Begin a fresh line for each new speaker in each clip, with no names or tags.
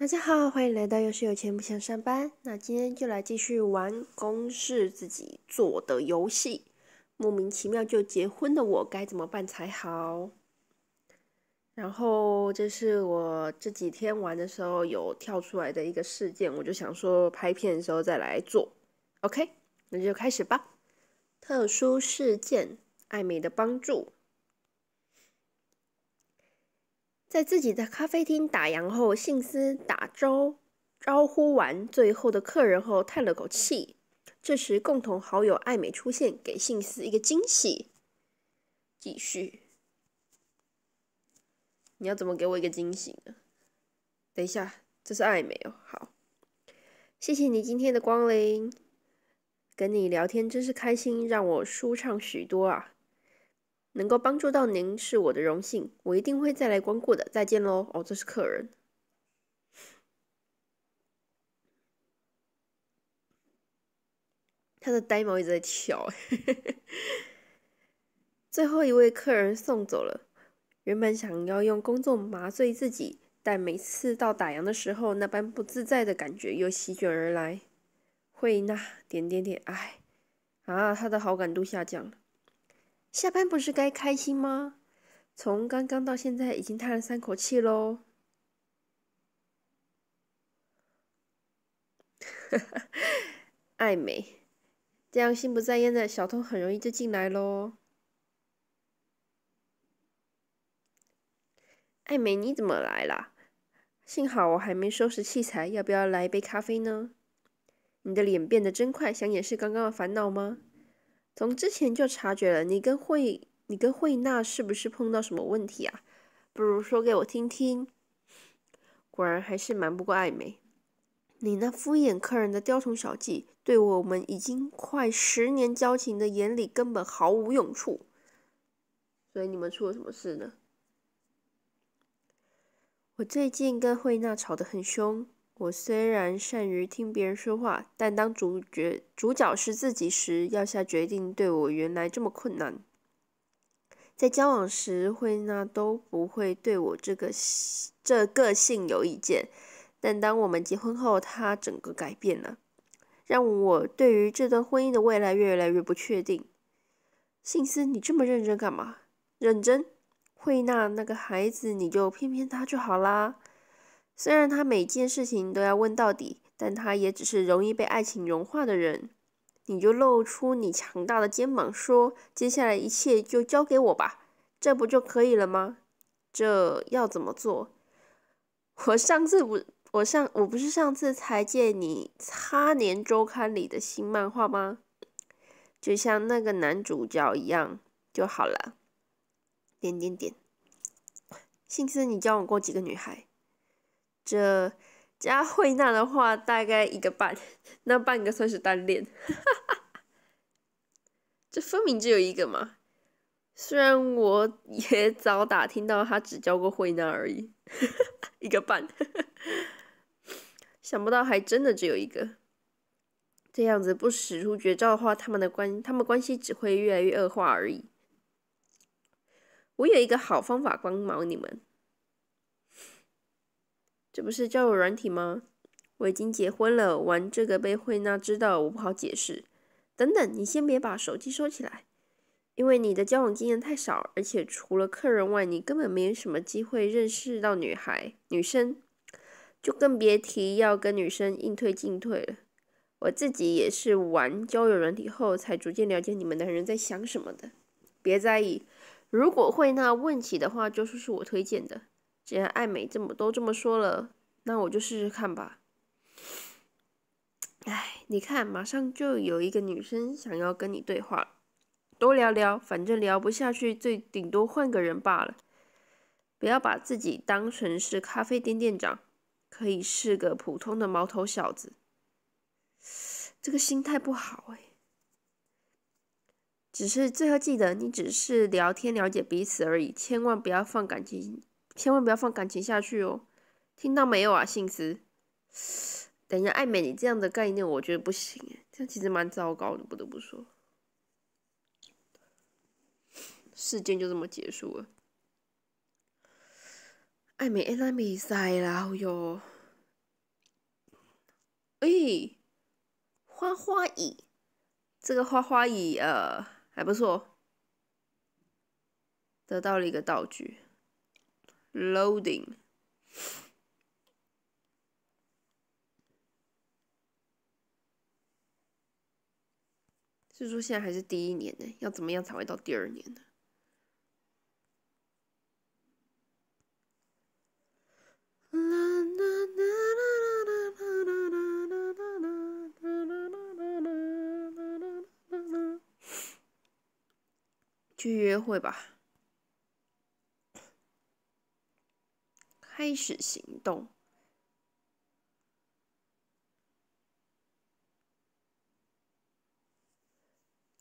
大家好，欢迎来到又是有钱不想上班。那今天就来继续玩公式自己做的游戏，莫名其妙就结婚的我该怎么办才好？然后这是我这几天玩的时候有跳出来的一个事件，我就想说拍片的时候再来做。OK，那就开始吧。特殊事件，艾美的帮助。在自己的咖啡厅打烊后，信司打招招呼完最后的客人后，叹了口气。这时，共同好友艾美出现，给信司一个惊喜。继续，你要怎么给我一个惊喜呢？等一下，这是艾美哦。好，谢谢你今天的光临，跟你聊天真是开心，让我舒畅许多啊。能够帮助到您是我的荣幸，我一定会再来光顾的。再见喽！哦，这是客人，他的呆毛一直在跳，最后一位客人送走了，原本想要用工作麻醉自己，但每次到打烊的时候，那般不自在的感觉又席卷而来。会那点点点，哎，啊，他的好感度下降了。下班不是该开心吗？从刚刚到现在已经叹了三口气喽。爱美，这样心不在焉的小偷很容易就进来喽。爱美，你怎么来啦？幸好我还没收拾器材，要不要来一杯咖啡呢？你的脸变得真快，想掩饰刚刚的烦恼吗？从之前就察觉了，你跟慧、你跟慧娜是不是碰到什么问题啊？不如说给我听听。果然还是瞒不过艾美，你那敷衍客人的雕虫小技，对我们已经快十年交情的眼里根本毫无用处。所以你们出了什么事呢？我最近跟慧娜吵得很凶。我虽然善于听别人说话，但当主角主角是自己时，要下决定对我原来这么困难。在交往时，惠娜都不会对我这个这个性有意见，但当我们结婚后，她整个改变了，让我对于这段婚姻的未来越来越不确定。信思，你这么认真干嘛？认真？惠娜那个孩子，你就骗骗他就好啦。虽然他每件事情都要问到底，但他也只是容易被爱情融化的人。你就露出你强大的肩膀，说：“接下来一切就交给我吧，这不就可以了吗？”这要怎么做？我上次不，我上，我不是上次才借你《擦年周刊》里的新漫画吗？就像那个男主角一样就好了。点点点。幸亏你交往过几个女孩？这加惠娜的话，大概一个半，那半个算是单恋。这分明只有一个嘛！虽然我也早打听到他只交过惠娜而已，一个半，想不到还真的只有一个。这样子不使出绝招的话，他们的关，他们关系只会越来越恶化而已。我有一个好方法，帮忙你们。这不是交友软体吗？我已经结婚了，玩这个被慧娜知道，我不好解释。等等，你先别把手机收起来，因为你的交往经验太少，而且除了客人外，你根本没什么机会认识到女孩、女生，就更别提要跟女生硬推进退了。我自己也是玩交友软体后，才逐渐了解你们男人在想什么的。别在意，如果慧娜问起的话，就说是我推荐的。既然爱美这么都这么说了，那我就试试看吧。哎，你看，马上就有一个女生想要跟你对话多聊聊，反正聊不下去，最顶多换个人罢了。不要把自己当成是咖啡店店长，可以是个普通的毛头小子。这个心态不好哎。只是最后记得，你只是聊天了解彼此而已，千万不要放感情。千万不要放感情下去哦，听到没有啊，信思？等一下，艾美，你这样的概念我觉得不行，这样其实蛮糟糕的，不得不说。事件就这么结束了。艾美，哎，那未塞啦，哎呦，哎，花花椅，这个花花椅呃，还不错，得到了一个道具。Loading。是说现在还是第一年呢？要怎么样才会到第二年呢？去约会吧。开始行动，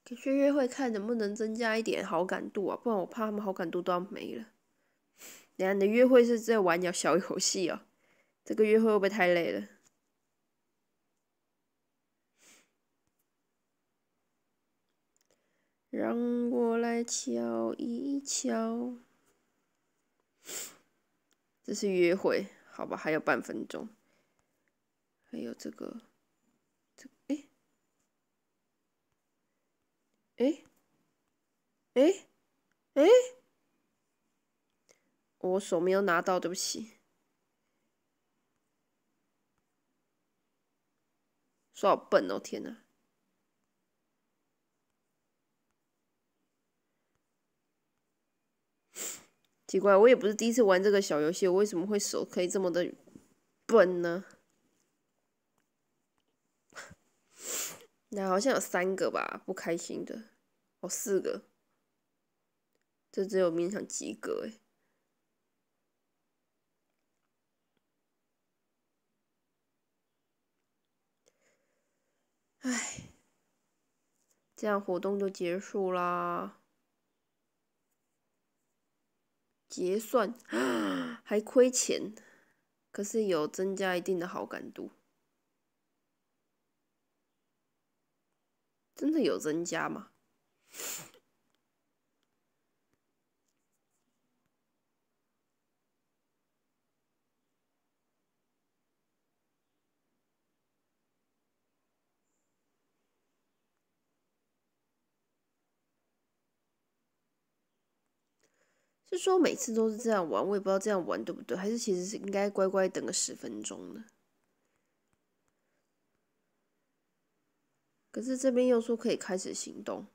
去约会看能不能增加一点好感度啊！不然我怕他们好感度都要没了。等下，你的约会是在玩小游戏啊？这个约会会不会太累了？让我来瞧一瞧。这是约会，好吧，还有半分钟，还有这个，这，哎，哎，哎，哎，我手没有拿到，对不起，好笨哦，天哪！奇怪，我也不是第一次玩这个小游戏，我为什么会手可以这么的笨呢？那好像有三个吧，不开心的，哦，四个，这只有勉强及格哎。唉，这样活动就结束啦。结算，还亏钱，可是有增加一定的好感度，真的有增加吗？就说每次都是这样玩，我也不知道这样玩对不对，还是其实是应该乖乖等个十分钟的。可是这边又说可以开始行动，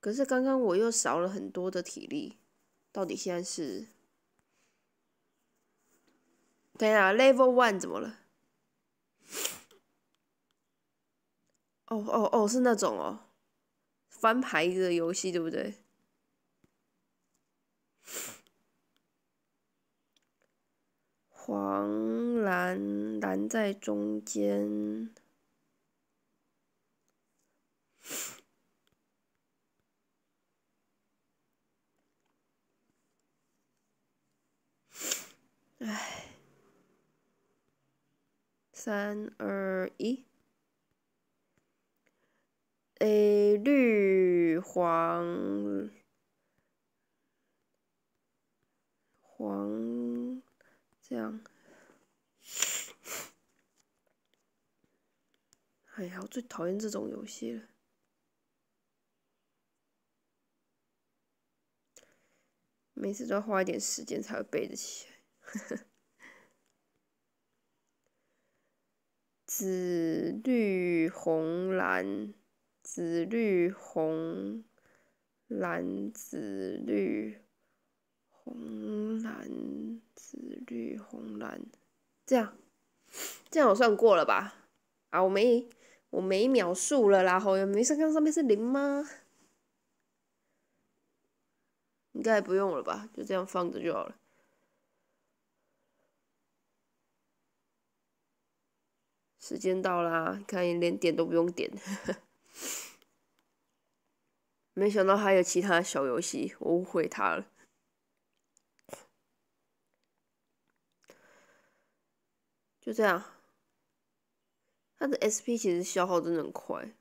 可是刚刚我又少了很多的体力，到底现在是？等一下，Level One 怎么了？哦哦哦，是那种哦，翻牌的游戏对不对？黄蓝蓝在中间，唉，三二一，诶，绿黄黄。这样，哎呀，我最讨厌这种游戏了。每次都要花一点时间才会背得起，呵紫绿红蓝，紫绿红蓝，紫绿。红蓝紫绿红蓝，这样，这样我算过了吧？啊，我没，我没秒数了，然后也没看上面是零吗？应该不用了吧？就这样放着就好了。时间到啦！看你连点都不用点，没想到还有其他小游戏，我误会他了。就这样，它的 SP 其实消耗真的很快。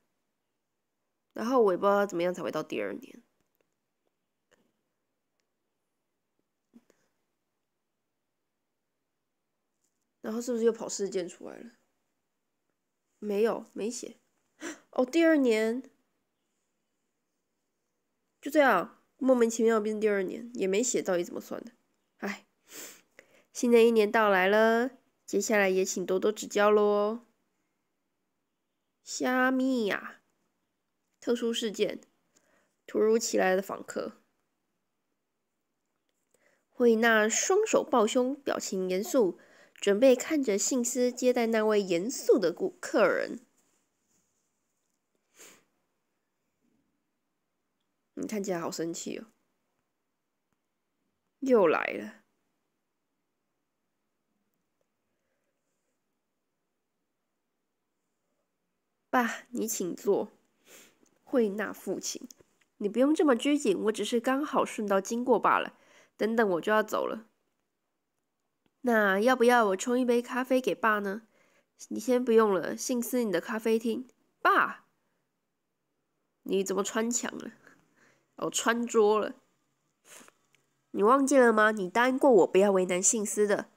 然后我也不知道怎么样才会到第二年。然后是不是又跑事件出来了？没有，没写。哦，第二年就这样，莫名其妙变第二年，也没写到底怎么算的。哎，新的一年到来了。接下来也请多多指教喽。虾米呀，特殊事件，突如其来的访客。惠娜双手抱胸，表情严肃，准备看着信司接待那位严肃的顾客人。你看起来好生气哦。又来了。爸，你请坐。惠那父亲，你不用这么拘谨，我只是刚好顺道经过罢了。等等，我就要走了。那要不要我冲一杯咖啡给爸呢？你先不用了，信思你的咖啡厅。爸，你怎么穿墙了？哦，穿桌了。你忘记了吗？你答应过我不要为难信思的。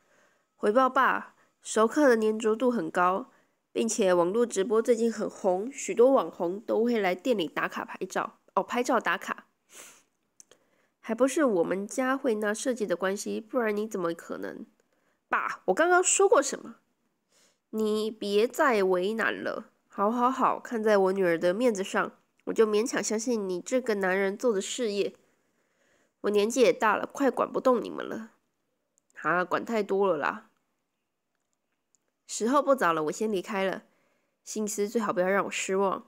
回报爸，熟客的粘着度很高。并且网络直播最近很红，许多网红都会来店里打卡拍照。哦，拍照打卡，还不是我们家慧那设计的关系？不然你怎么可能？爸，我刚刚说过什么？你别再为难了。好好好，看在我女儿的面子上，我就勉强相信你这个男人做的事业。我年纪也大了，快管不动你们了。啊，管太多了啦。时候不早了，我先离开了。心思最好不要让我失望。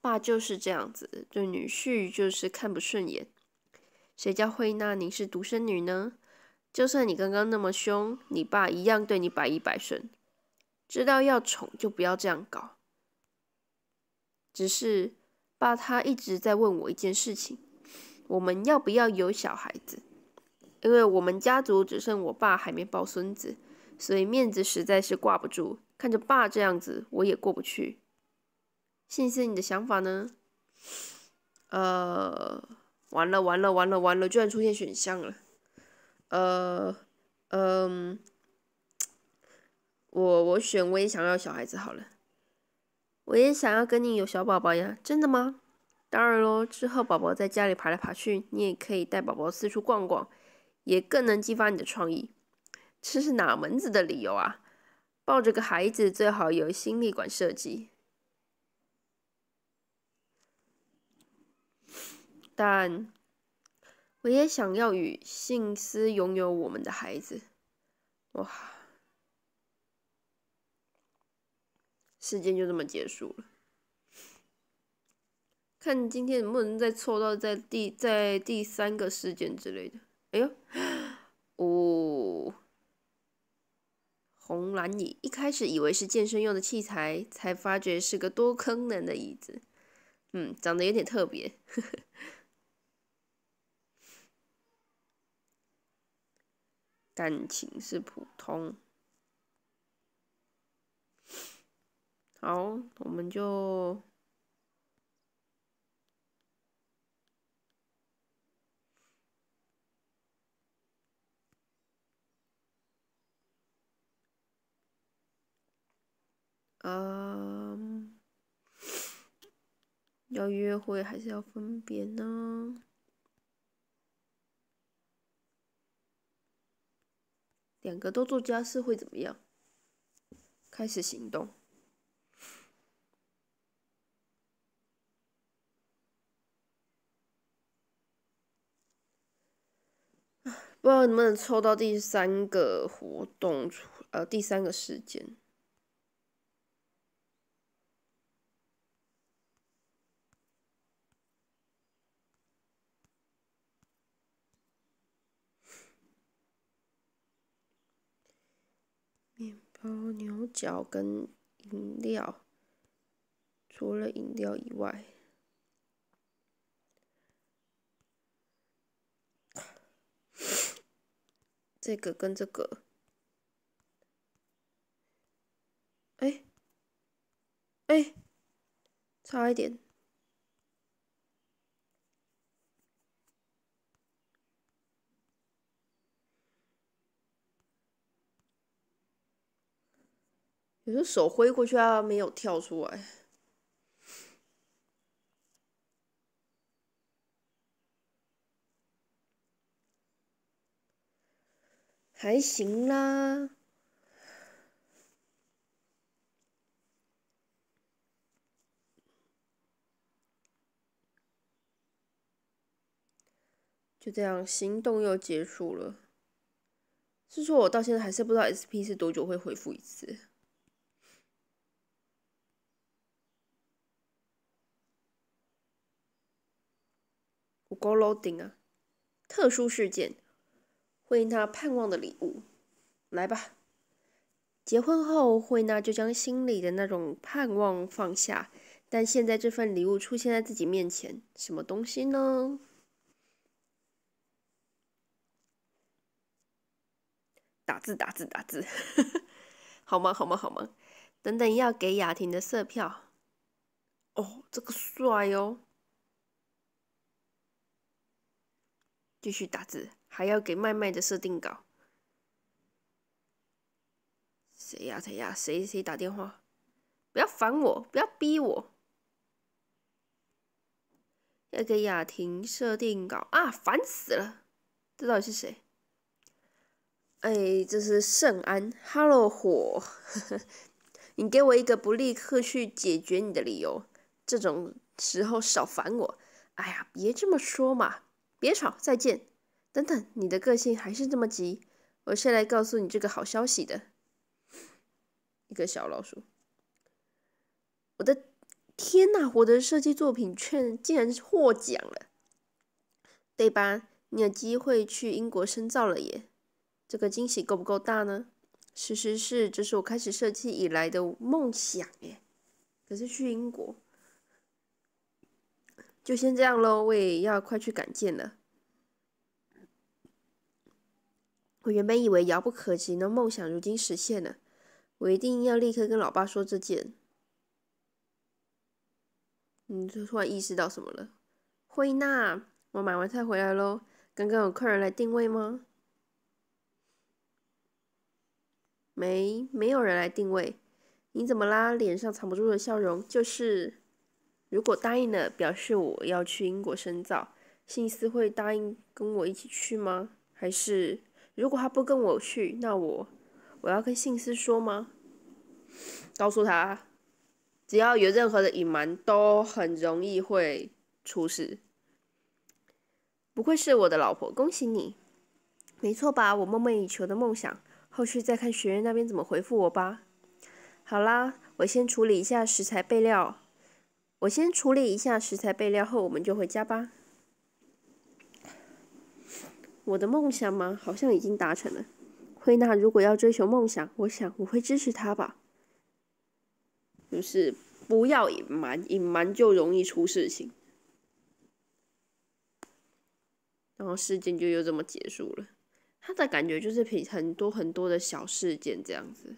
爸就是这样子，对女婿就是看不顺眼。谁叫惠娜你是独生女呢？就算你刚刚那么凶，你爸一样对你百依百顺。知道要宠就不要这样搞。只是爸他一直在问我一件事情：我们要不要有小孩子？因为我们家族只剩我爸还没抱孙子，所以面子实在是挂不住。看着爸这样子，我也过不去。不信你的想法呢？呃，完了完了完了完了，居然出现选项了。呃，呃，我我选，我也想要小孩子好了。我也想要跟你有小宝宝呀，真的吗？当然咯，之后宝宝在家里爬来爬去，你也可以带宝宝四处逛逛。也更能激发你的创意，这是哪门子的理由啊？抱着个孩子最好有心力管设计。但我也想要与信思拥有我们的孩子。哇！事件就这么结束了。看今天能不能再凑到在第在第三个事件之类的。哎呦，哦，红蓝椅，一开始以为是健身用的器材，才发觉是个多坑人的椅子。嗯，长得有点特别，呵呵。感情是普通。好，我们就。嗯，要约会还是要分别呢？两个都做家事会怎么样？开始行动。不知道能不能抽到第三个活动，呃，第三个事件。牛角跟饮料，除了饮料以外，这个跟这个，哎，哎，差一点。可是手挥过去，它没有跳出来，还行啦。就这样，行动又结束了。是说，我到现在还是不知道 SP 是多久会恢复一次。Go l 啊！特殊事件，惠娜盼望的礼物，来吧！结婚后，惠娜就将心里的那种盼望放下，但现在这份礼物出现在自己面前，什么东西呢？打字打字打字，好忙好忙好忙！等等，要给雅婷的色票。哦，这个帅哦！继续打字，还要给麦麦的设定稿。谁呀谁呀谁谁打电话？不要烦我，不要逼我。要给雅婷设定稿啊，烦死了！这到底是谁？哎，这是圣安。Hello，火，你给我一个不立刻去解决你的理由。这种时候少烦我。哎呀，别这么说嘛。别吵，再见。等等，你的个性还是这么急。我是来告诉你这个好消息的。一个小老鼠。我的天哪！我的设计作品却竟然获奖了，对吧？你有机会去英国深造了耶。这个惊喜够不够大呢？事实是，这是我开始设计以来的梦想耶。可是去英国。就先这样喽，我也要快去赶件了。我原本以为遥不可及的梦想，如今实现了，我一定要立刻跟老爸说这件。你就突然意识到什么了？慧娜，我买完菜回来喽。刚刚有客人来定位吗？没，没有人来定位。你怎么啦？脸上藏不住的笑容，就是。如果答应了，表示我要去英国深造，信斯会答应跟我一起去吗？还是如果他不跟我去，那我我要跟信斯说吗？告诉他，只要有任何的隐瞒，都很容易会出事。不愧是我的老婆，恭喜你，没错吧？我梦寐以求的梦想，后续再看学院那边怎么回复我吧。好啦，我先处理一下食材备料。我先处理一下食材备料，后我们就回家吧。我的梦想吗？好像已经达成了。惠娜如果要追求梦想，我想我会支持她吧。就是不要隐瞒，隐瞒就容易出事情。然后事件就又这么结束了。他的感觉就是平很多很多的小事件这样子。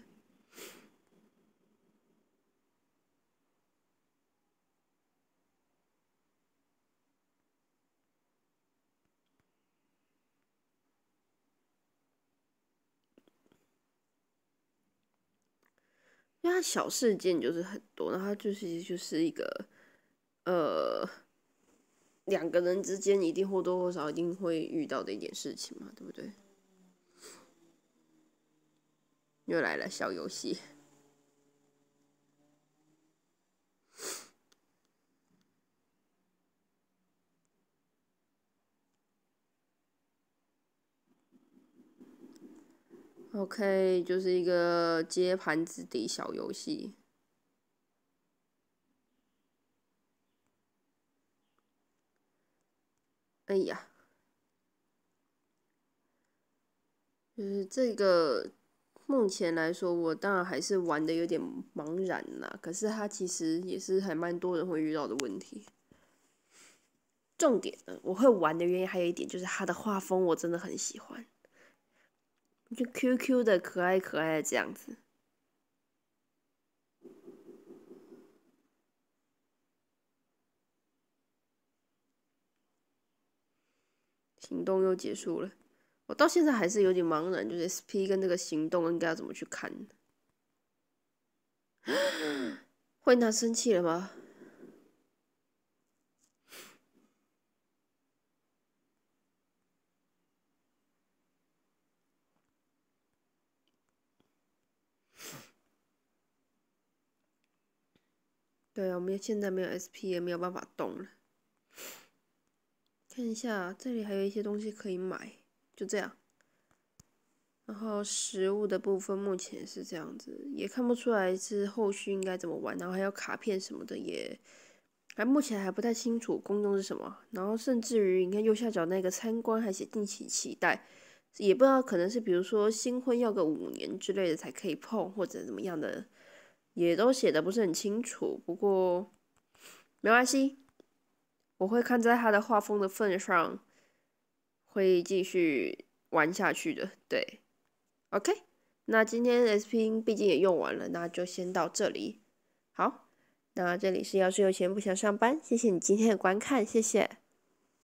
因为它小事件就是很多，然后就是就是一个，呃，两个人之间一定或多或少一定会遇到的一点事情嘛，对不对？又来了，小游戏。O.K. 就是一个接盘子底小游戏。哎呀，就是这个目前来说，我当然还是玩的有点茫然啦。可是它其实也是还蛮多人会遇到的问题。重点，我会玩的原因还有一点就是它的画风，我真的很喜欢。就 QQ 的可爱可爱的这样子，行动又结束了。我到现在还是有点茫然，就是 SP 跟这个行动应该要怎么去看？惠 娜生气了吗？对啊，我们现在没有 SP 也没有办法动了。看一下，这里还有一些东西可以买，就这样。然后食物的部分目前是这样子，也看不出来是后续应该怎么玩。然后还有卡片什么的也，还目前还不太清楚功用是什么。然后甚至于你看右下角那个参观还写定期期待，也不知道可能是比如说新婚要个五年之类的才可以碰或者怎么样的。也都写的不是很清楚，不过没关系，我会看在他的画风的份上，会继续玩下去的。对，OK，那今天 SP 毕竟也用完了，那就先到这里。好，那这里是要是有钱不想上班，谢谢你今天的观看，谢谢。